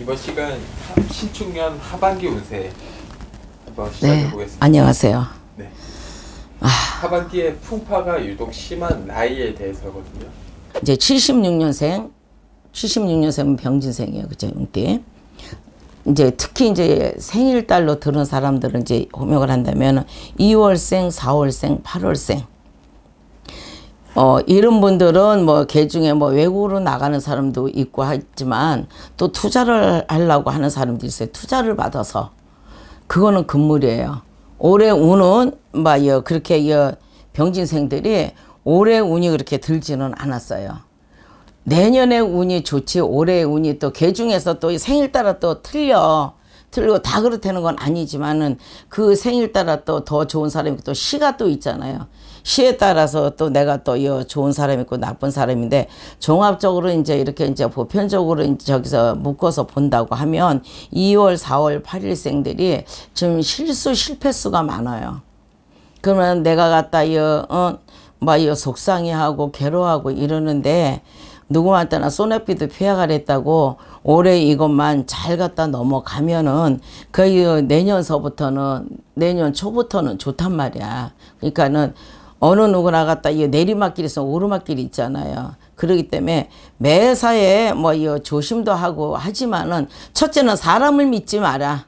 이번 시간 신축년 하반기 운세 한번 네, 시작해 네. 보겠습니다. 안녕하세요. 네. 아. 하반기에 풍파가 유독 심한 나이에 대해서거든요. 이제 76년생, 76년생은 병진생이에요, 그죠? 용띠. 이제 특히 이제 생일달로 들은 사람들은 이제 호명을 한다면 2월생, 4월생, 8월생 어, 이런 분들은 뭐 개중에 뭐 외국으로 나가는 사람도 있고 하지만 또 투자를 하려고 하는 사람도 있어요. 투자를 받아서 그거는 금물이에요. 올해 운은 막 뭐 여, 그렇게 여, 병진생들이 올해 운이 그렇게 들지는 않았어요. 내년에 운이 좋지 올해 운이 또 개중에서 또 생일 따라 또 틀려. 틀리고 다 그렇다는 건 아니지만은 그 생일 따라 또 더 좋은 사람이 또 시가 또 있잖아요. 시에 따라서 또 내가 또 이 좋은 사람 있고 나쁜 사람인데 종합적으로 이제 이렇게 이제 보편적으로 이제 저기서 묶어서 본다고 하면 2월, 4월, 8일생들이 지금 실수, 실패수가 많아요. 그러면 내가 갖다 이 어, 막이 속상해하고 괴로워하고 이러는데 누구한테나 쏘나피도 피해가랬다고 올해 이것만 잘 갖다 넘어가면은 거의 그 내년서부터는 내년 초부터는 좋단 말이야. 그러니까는 어느 누구나 갔다 이 내리막길에서 오르막길이 있잖아요. 그러기 때문에 매사에 뭐이 조심도 하고 하지만은 첫째는 사람을 믿지 마라.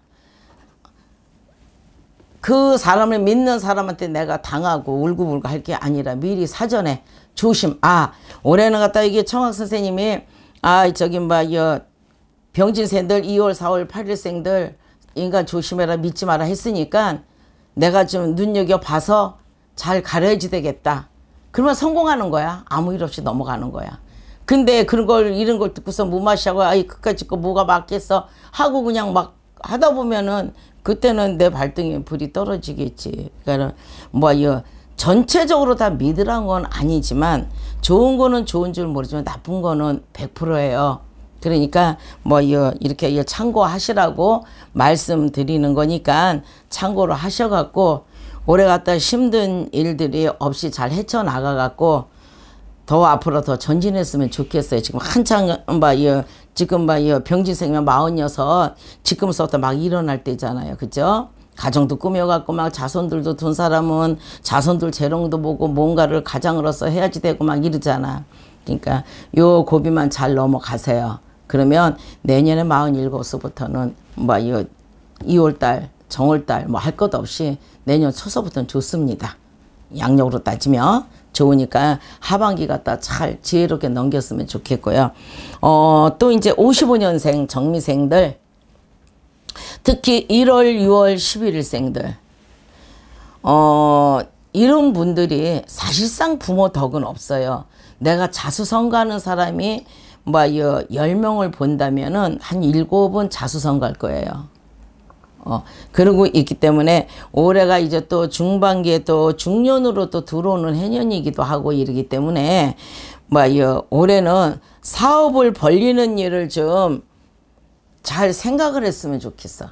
그 사람을 믿는 사람한테 내가 당하고 울고불고 할 게 아니라 미리 사전에 조심. 아 올해는 갔다 이게 청학 선생님이 아 저기 뭐이 병진생들 2월 4월 8일생들 인간 조심해라 믿지 마라 했으니까 내가 좀 눈여겨봐서 잘 가려야지 되겠다. 그러면 성공하는 거야. 아무 일 없이 넘어가는 거야. 근데 그런 걸 이런 걸 듣고서 무마시하고 아이 끝까지그 뭐가 맞겠어 하고 그냥 막 하다 보면은 그때는 내 발등에 불이 떨어지겠지. 그러니까 뭐이 전체적으로 다 믿으란 건 아니지만 좋은 거는 좋은 줄 모르지만 나쁜 거는 100%예요. 그러니까 뭐 이렇게 이 참고하시라고 말씀드리는 거니까 참고를 하셔갖고 오래 갔다 힘든 일들이 없이 잘 헤쳐나가갖고 더 앞으로 더 전진했으면 좋겠어요. 지금 한창 막 이, 지금 막이 병지생명 마흔여서 지금서부터 막 일어날 때잖아요. 그죠? 가정도 꾸며갖고 막 자손들도 둔 사람은 자손들 재롱도 보고 뭔가를 가장으로서 해야지 되고 막 이러잖아. 그러니까 요 고비만 잘 넘어가세요. 그러면 내년에 마흔일곱서부터는 뭐 이, 2월달 정월달 뭐 할 것 없이 내년 초서부터는 좋습니다. 양력으로 따지면 좋으니까 하반기 갖다 잘 지혜롭게 넘겼으면 좋겠고요. 어, 또 이제 55년생 정미생들 특히 1월, 6월, 11일생들 어, 이런 분들이 사실상 부모 덕은 없어요. 내가 자수성가하는 사람이 뭐 10명을 본다면은 한 7은 자수성가일 거예요. 어, 그러고 있기 때문에 올해가 이제 또 중반기에 또 중년으로 또 들어오는 해년이기도 하고 이러기 때문에 뭐 올해는 사업을 벌리는 일을 좀 잘 생각을 했으면 좋겠어.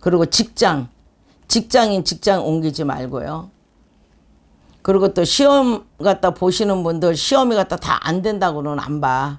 그리고 직장, 직장인 직장 옮기지 말고요. 그리고 또 시험 갖다 보시는 분들 시험이 갖다 다 안 된다고는 안 봐.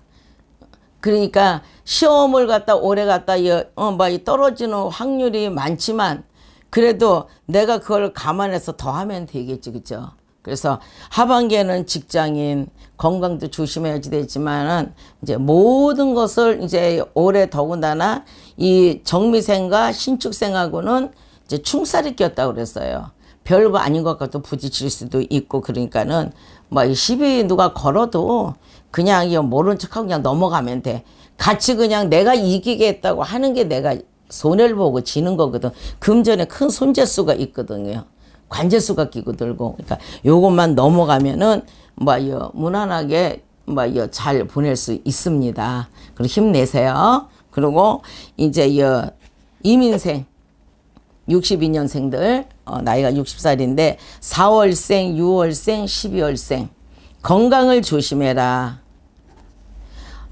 그러니까 시험을 갖다 오래 갖다 어, 막 뭐 떨어지는 확률이 많지만 그래도 내가 그걸 감안해서 더 하면 되겠지 그죠 그래서 하반기에는 직장인 건강도 조심해야지 되지만은 이제 모든 것을 이제 올해 더군다나 이 정미생과 신축생하고는 이제 충살이 꼈다 그랬어요 별거 아닌 것 같고 부딪힐 수도 있고 그러니까는 뭐 시비 누가 걸어도 그냥 이 모른 척하고 그냥 넘어가면 돼. 같이 그냥 내가 이기겠다고 하는 게 내가 손해를 보고 지는 거거든. 금전에 큰 손재수가 있거든요. 관제수가 끼고 들고 그러니까 요것만 넘어가면은 뭐요 무난하게 뭐요 잘 보낼 수 있습니다. 그리고 힘내세요. 그리고 이제 이민생 62년생들 어, 나이가 60살인데 4월생, 6월생, 12월생 건강을 조심해라.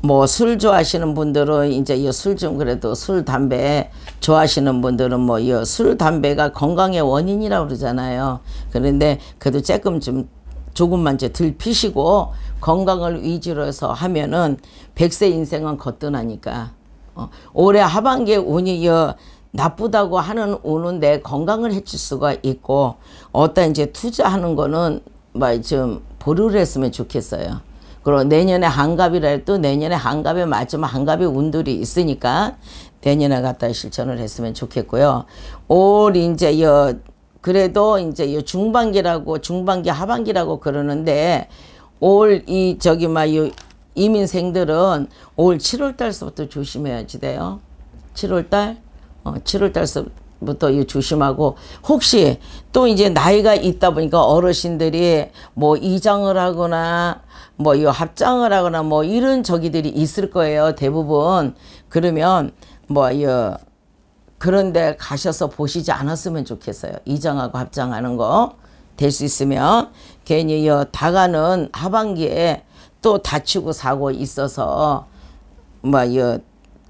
뭐 술 좋아하시는 분들은 이제 이 술 좀 그래도 술 담배 좋아하시는 분들은 뭐 이 술 담배가 건강의 원인이라고 그러잖아요. 그런데 그래도 조금 좀 조금만 이제 들 피시고 건강을 위주로 해서 하면은 백세 인생은 거뜬하니까 어, 올해 하반기 운이 여 나쁘다고 하는 우는 내 건강을 해칠 수가 있고 어떤 이제 투자하는 거는 뭐 좀 보류를 했으면 좋겠어요. 그리고 내년에 한갑이라 해도 내년에 한갑에 맞으면 한갑의 운들이 있으니까 내년에 갖다 실천을 했으면 좋겠고요. 올 이제 여 그래도 이제 요 중반기라고 중반기 하반기라고 그러는데 올 이 저기 막요 이민생들은 올 7월 달서부터 조심해야지 돼요. 7월 달 어, 7월 달서부터 이 조심하고 혹시 또 이제 나이가 있다 보니까 어르신들이 뭐 이장을 하거나 뭐 이 합장을 하거나 뭐 이런 저기들이 있을 거예요 대부분 그러면 뭐이 그런데 가셔서 보시지 않았으면 좋겠어요 이장하고 합장하는 거 될 수 있으면 괜히 여 다가는 하반기에 또 다치고 사고 있어서 뭐이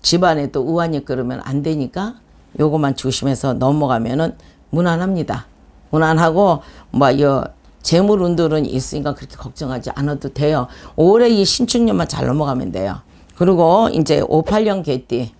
집안에 또 우환이 그러면 안 되니까 요것만 조심해서 넘어가면은 무난합니다. 무난하고 뭐요 재물 운들은 있으니까 그렇게 걱정하지 않아도 돼요. 올해 이 신축년만 잘 넘어가면 돼요. 그리고 이제 58년 개띠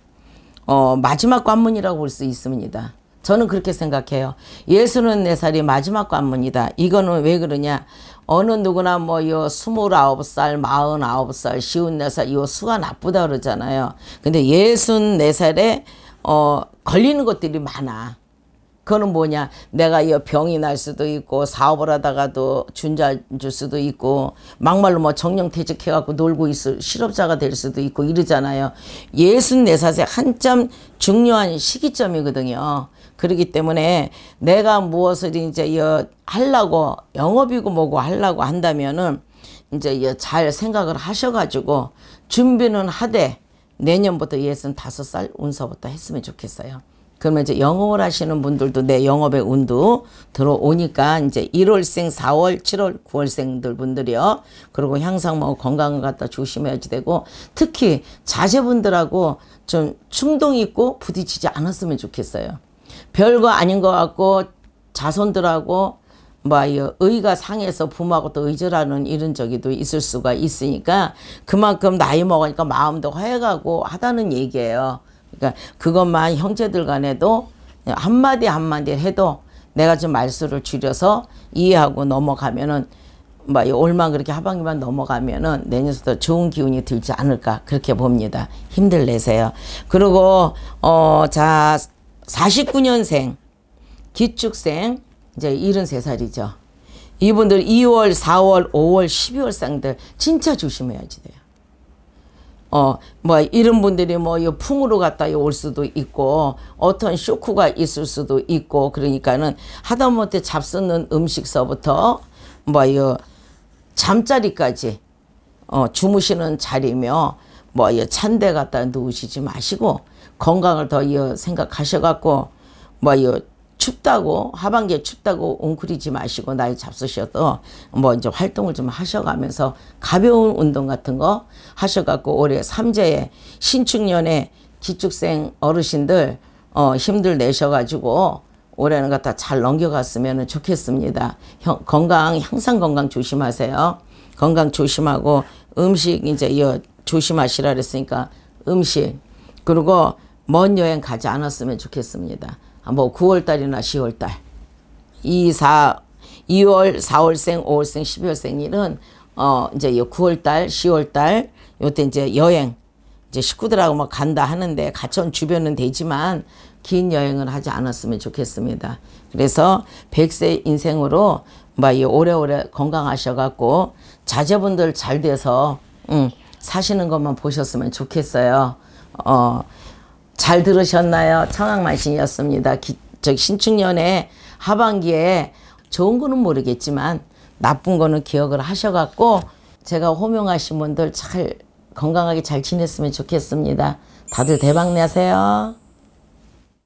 어, 마지막 관문이라고 볼 수 있습니다. 저는 그렇게 생각해요. 예수는 네 살이 마지막 관문이다. 이거는 왜 그러냐? 어느 누구나 뭐요 스물아홉 살, 마흔아홉 살, 쉬운네 살, 요 수가 나쁘다 그러잖아요. 근데 예순 네 살에 어 걸리는 것들이 많아. 그거는 뭐냐 내가 이 병이 날 수도 있고 사업을 하다가도 준자 줄 수도 있고 막말로 뭐정령퇴직해 갖고 놀고 있을 실업자가 될 수도 있고 이러잖아요 예순 네살에 한참 중요한 시기점이거든요 그렇기 때문에 내가 무엇을 이제 여 하려고 영업이고 뭐고 하려고 한다면은 이제 잘 생각을 하셔가지고 준비는 하되 내년부터 예순 다섯 살 운서부터 했으면 좋겠어요. 그러면 이제 영업을 하시는 분들도 내 영업의 운도 들어오니까 이제 1월생, 4월, 7월, 9월생들 분들이요. 그리고 향상 뭐 건강을 갖다 조심해야지 되고 특히 자제분들하고 좀 충동 있고 부딪히지 않았으면 좋겠어요. 별거 아닌 것 같고 자손들하고 뭐 의가 상해서 부모하고 또 의절하는 이런 적이도 있을 수가 있으니까 그만큼 나이 먹으니까 마음도 화해가고 하다는 얘기예요. 그러니까 그것만 형제들 간에도 한마디 한마디 해도 내가 지금 말수를 줄여서 이해하고 넘어가면은 막 뭐 얼마 그렇게 하반기만 넘어가면은 내년부터 좋은 기운이 들지 않을까 그렇게 봅니다. 힘들 내세요. 그리고 어자 49년생 기축생 이제 73살이죠. 이분들 2월, 4월, 5월, 12월 상들 진짜 조심해야지 돼요. 어, 뭐, 이런 분들이 뭐, 이 풍으로 갔다 올 수도 있고, 어떤 쇼크가 있을 수도 있고, 그러니까는 하다못해 잡수는 음식서부터, 뭐, 이 잠자리까지, 어, 주무시는 자리며, 뭐, 이 찬데 갖다 누우시지 마시고, 건강을 더 이어 생각하셔갖고 뭐이 춥다고 하반기에 춥다고 웅크리지 마시고 나이 잡수셔도 뭐 이제 활동을 좀 하셔가면서 가벼운 운동 같은 거 하셔갖고 올해 삼재에 신축년에 기축생 어르신들 어 힘들 내셔가지고 올해는 갖다 잘 넘겨갔으면 좋겠습니다. 형, 건강 항상 건강 조심하세요. 건강 조심하고 음식 이제 이 조심하시라 그랬으니까 음식 그리고 먼 여행 가지 않았으면 좋겠습니다. 아, 뭐 9월달이나 10월달 2, 4, 2월, 4월생, 5월생, 12월생일은 어 이제 9월달, 10월달 요때 이제 여행 이제 식구들하고 막 간다 하는데 가천 주변은 되지만 긴 여행을 하지 않았으면 좋겠습니다. 그래서 100세 인생으로 막이 뭐 오래오래 건강하셔갖고 자제분들 잘 돼서 응, 사시는 것만 보셨으면 좋겠어요. 어. 잘 들으셨나요? 청학만신이었습니다. 저기 신축년에 하반기에 좋은 거는 모르겠지만 나쁜 거는 기억을 하셔갖고 제가 호명하신 분들 잘 건강하게 잘 지냈으면 좋겠습니다. 다들 대박 내세요.